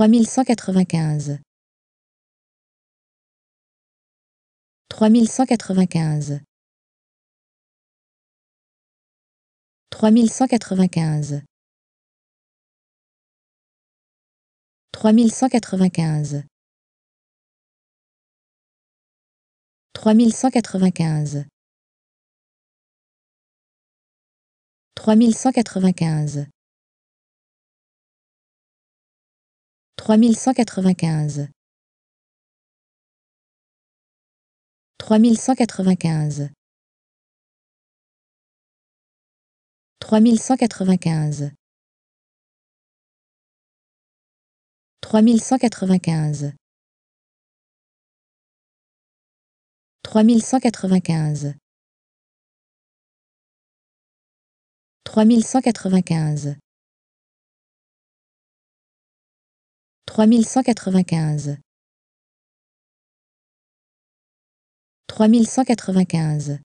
3195 3195 3195 3195 3195 3195 3195 3195 3195 3195 3195 3195 3195 3195